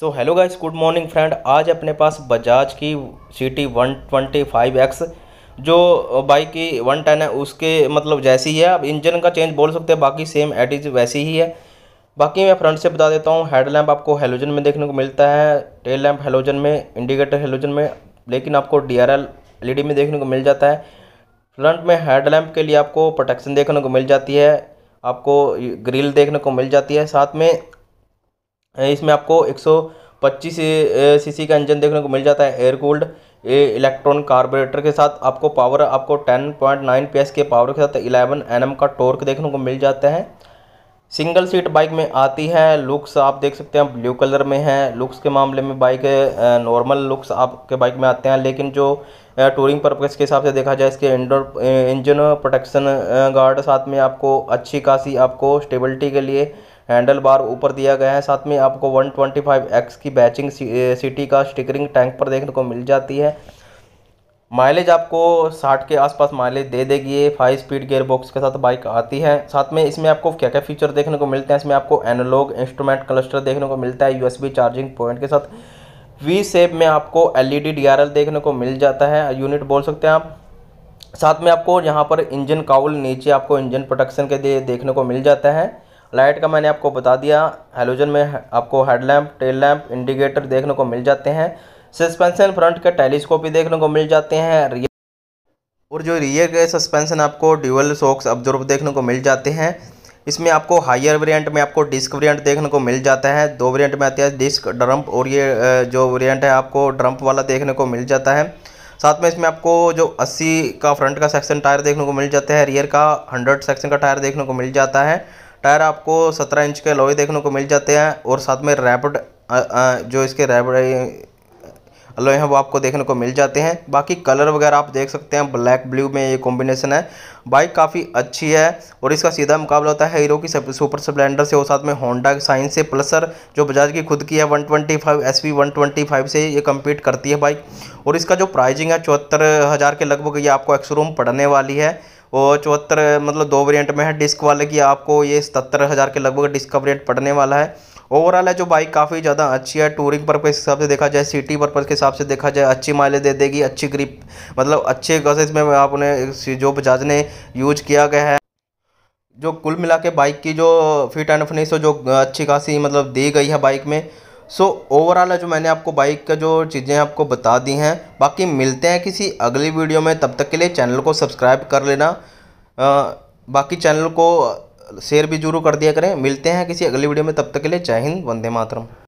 सो hello guys good morning friend आज अपने पास बजाज की C T one twenty five X जो बाइक की वन टेन है उसके मतलब जैसी ही है अब इंजन का चेंज बोल सकते हैं बाकी सेम एट इज वैसी ही है बाकी मैं फ्रंट से बता देता हूँ हेड लैम्प आपको हेलोजन में देखने को मिलता है टेल लैम्प हेलोजन में इंडिकेटर हेलोजन में लेकिन आपको डी आर एल एल में देखने को मिल जाता है फ्रंट में हेड लैम्प के लिए आपको प्रोटेक्शन देखने को मिल जाती है आपको ग्रिल देखने को मिल जाती है साथ में इसमें आपको एक सौ पच्चीस सीसी का इंजन देखने को मिल जाता है एयरकूल्ड कूल्ड इलेक्ट्रॉन कार्बोरेटर के साथ आपको पावर आपको 10.9 पॉइंट के पावर के साथ 11 एनएम का टॉर्क देखने को मिल जाता है सिंगल सीट बाइक में आती है लुक्स आप देख सकते हैं ब्लू कलर में है लुक्स के मामले में बाइक नॉर्मल लुक्स आपके बाइक में आते हैं लेकिन जो टूरिंग पर्पज़ के हिसाब से देखा जाए इसके इंडोर इंजन प्रोटेक्शन गार्ड साथ में आपको अच्छी खासी आपको स्टेबिलिटी के लिए हैंडल बार ऊपर दिया गया है साथ में आपको 125x की बैचिंग सिटी का स्टिकरिंग टैंक पर देखने को मिल जाती है माइलेज आपको 60 के आसपास माइलेज दे देगी ये फाइव स्पीड गेयर बॉक्स के साथ बाइक आती है साथ में इसमें आपको क्या क्या फीचर देखने को मिलते हैं इसमें आपको एनालॉग इंस्ट्रूमेंट क्लस्टर देखने को मिलता है यूएसबी चार्जिंग पॉइंट के साथ वी सेप में आपको एलईडी डीआरएल देखने को मिल जाता है यूनिट बोल सकते हैं आप साथ में आपको यहाँ पर इंजन काउल नीचे आपको इंजन प्रोटेक्शन के दे देखने को मिल जाता है लाइट का मैंने आपको बता दिया हेलोजन में आपको हेडलैम्प टेल लैम्प इंडिकेटर देखने को मिल जाते हैं सस्पेंशन फ्रंट के टेलीस्कोप भी देखने को मिल जाते हैं रियर और जो रियर के सस्पेंशन आपको ड्यूअल सॉक्स ऑब्जर्व देखने को मिल जाते हैं इसमें आपको हायर वेरिएंट में आपको डिस्क वेरिएंट देखने को मिल जाता है दो वेरिएंट में आते हैं डिस्क ड्रम्प और ये जो वेरिएंट है आपको ड्रम्प वाला देखने को मिल जाता है साथ में इसमें आपको जो 80 का फ्रंट का सेक्शन टायर देखने को मिल जाता है रियर का 100 सेक्शन का टायर देखने को मिल जाता है टायर आपको सत्रह इंच के लोहे देखने को मिल जाते हैं और साथ में रैपिड जो इसके रैपिड अलॉय हैं वो आपको देखने को मिल जाते हैं बाकी कलर वगैरह आप देख सकते हैं ब्लैक ब्लू में ये कॉम्बिनेशन है बाइक काफ़ी अच्छी है और इसका सीधा मुकाबला होता है हीरो की सुपर स्प्लेंडर से और साथ में होंडा साइंस से प्लसर जो बजाज की खुद की है 125 ट्वेंटी फाइव से ये कम्पीट करती है बाइक और इसका जो प्राइजिंग है चौहत्तर हज़ार के लगभग ये आपको एक्सरूम पड़ने वाली है और चौहत्तर मतलब दो वेरिएंट में है डिस्क वाले की आपको ये सतर हज़ार के लगभग डिस्क का वेरियंट पड़ने वाला है ओवरऑल है जो बाइक काफ़ी ज़्यादा अच्छी है टूरिंग पर्पज़ के हिसाब से देखा जाए सिटी पर्पज़ के हिसाब से देखा जाए अच्छी माइलेज दे देगी अच्छी ग्रिप मतलब अच्छे गजेज में आपने जो बजाज ने यूज किया गया है जो कुल मिला के बाइक की जो फिट एंड फिनिश जो अच्छी खासी मतलब दी गई है बाइक में सो ओवरऑल जो मैंने आपको बाइक का जो चीज़ें आपको बता दी हैं बाकी मिलते हैं किसी अगली वीडियो में तब तक के लिए चैनल को सब्सक्राइब कर लेना आ, बाकी चैनल को शेयर भी जरूर कर दिया करें मिलते हैं किसी अगली वीडियो में तब तक के लिए जय हिंद वंदे मातरम